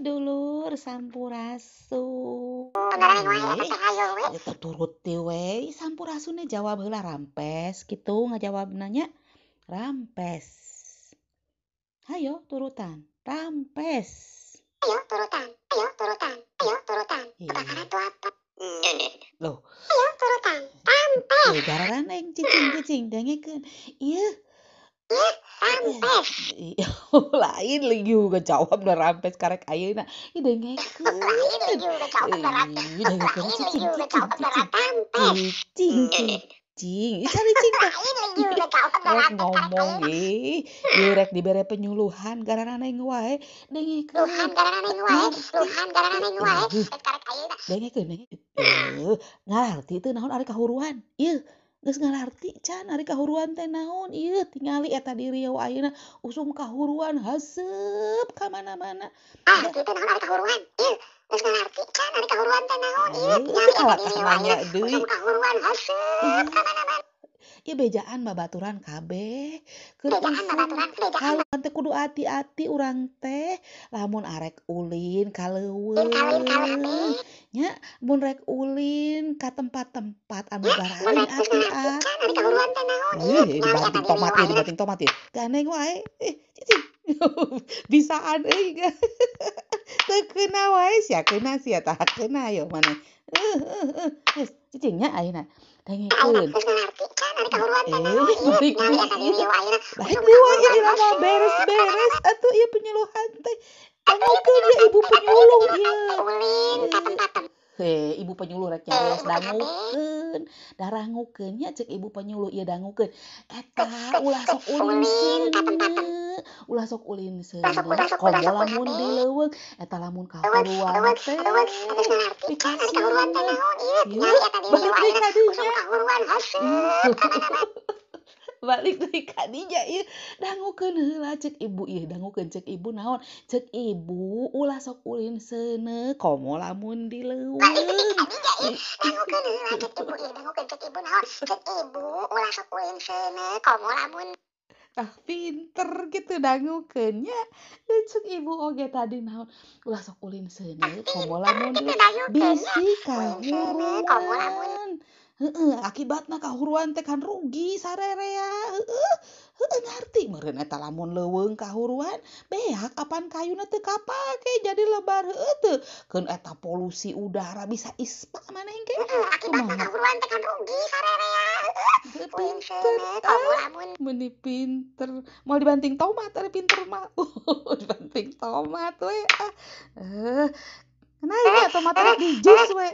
dulur sampurasu eta turut tiwe sampurasunnya jawab hela rampes gitu jawab nanya rampes ayo turutan rampes ayo turutan ayo turutan ayo turutan iya. kebakaran tuh apa loh ayo turutan rampes eh gararan yang cicing cicing dengekeun iya, iya rampes iya. iya, lain lagi juga jawab udah rampes karek ayeuna ini udah ngekut lain lagi juga jawab udah rampes hmm. lain lagi juga jawab udah rampes cing cing cing cari cing karek ngomong ye direk dibere penyuluhan garana neng wae dengek luhan garana neng wae luhan garana neng wae karek ayeuna dengek dengek eh, ngalarti teu naon ari kahuruan ieu iya. Ges ngerti can ari kahuruan teh naon iya tingali eta di Riau ayeuna usum kahuruan haseup ka mana-mana ah itu teh naon hari kahuruan ieu geus ngarti can ari kahuruan teh naon ieu tingali eta di Riau ayeuna usum kahuruan haseup ka mana-mana ah, ya bejaan babaturan kabeh kalau nanti kudu hati-hati orang teh lamun arek ulin kalewe Ya, mun rek ulin ke tempat-tempat anu barari hati-hati ah. kan? anu iya, iya, ya, eh dibanting tomat ya dibanting tomat ya ganeng wae bisaan euy eh, tekena wae sia kena sia tah kena yo mana eh eh eh cicingnya ayeuna tengekeun eh baik buahnya di lama beres-beres atau ia penyuluhan teh Kamu ke dia ibu penyuluh ya he ibu penyuluh rek dangukeun darah ngukeunnya cek ibu penyuluh ieu dangukeun eta ulah sok ulin ulah sok ulin komo lamun dileuweung eta lamun kahuruan teh teh naon ieu eta di balik dari kadinya ieu iya. dangukeun heula cek ibu ieu iya, dangukeun cek ibu naon cek ibu ulah sok ulin seuneu komo lamun dileuweung iya. dangukeun heula cek ibu ieu dangukeun cek ibu naon cek ibu ulah sok ulin seuneu komo lamun Ah, pinter gitu dangukeunnya cek ibu oge tadi naon ulah sok ulin seuneu ah, gitu komo lamun bisi ka komo lamun akibatnya kahuruan tekan rugi ya. ngerti meeta lamun leweng kahuruan behak kapan kayuna teka pakai jadi lebar itu kan eta polusi udara bisa ispa mana yang kayak akibatnya kahuruan tekan rugi sarerea ya. pinter meni pinter mau dibanting tomat ada pinter mah oh, dibanting tomat we ah eh kenapa eh, tomat eh, di jus eh. we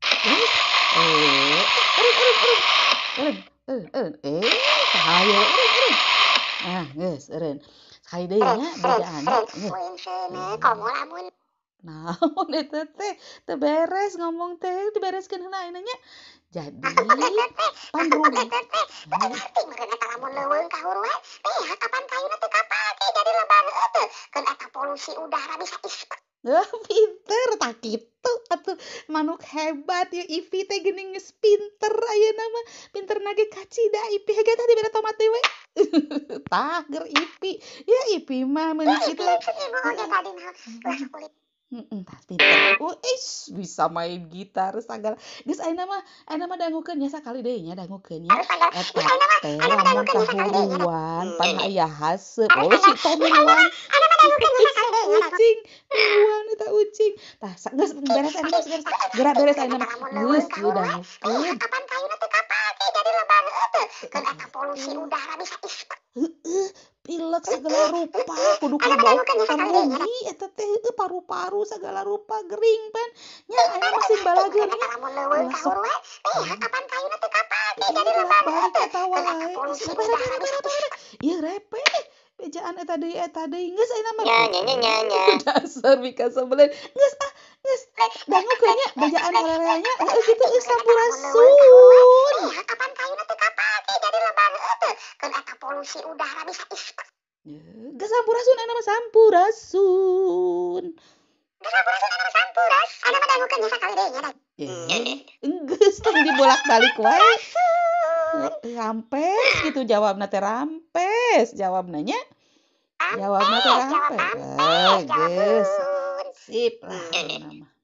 Terus, Eh, urut, urut, urut. Urut, Eh, ngomong teh dibereskeun heula ayeuna jadi pandrugi kapan jadi lebar polusi udara bisa isep Oh, pinter tak gitu atau manuk hebat ya Ivi teh geuning nges pinter ayah nama pinter nage kacida Ivi hege tadi beda tomat dewe tah ger Ivi ya Ivi mah mun kitu Entah pinter oh eh, bisa main gitar segala guys ayeuna nama ayeuna nama dangukeun nya sakali deui nya dangukeun nya eta teh lamun kahuruan pan aya haseup oh si Tommy beres beres beres beres beres beres beres beres beres udah beres kapan beres itu kapal dari lebar itu kan eta udara bisa ispek pilek segala rupa kudu bau kambuhi eta teh itu paru-paru segala rupa gering pan nya aya masih balageun langsung eh kapan kain itu kapal jadi lebar itu tawa ieu repe ejaan eta deui eta deui geus aya nama dasar bika sebelah geus ah Yes, bangun eh, kayaknya bajaan lerenya eh gitu eh sampurasun. Eh, kapan kayu nanti kapan jadi leban itu eh, kan eta polusi udara bisa istak. Gak ya, sampurasun, enak mah sampurasun. Gak sampurasun, enak mah sampurasun. Enak mah dangukan nyasa kali deh, nyata. Ya, iya, iya. Enggak, setengah dibolak-balik wae. Rampes gitu jawabnya teh rampes jawabnya nya. Jawabnya teh rampes. Jawab Sí, mamá. Eh,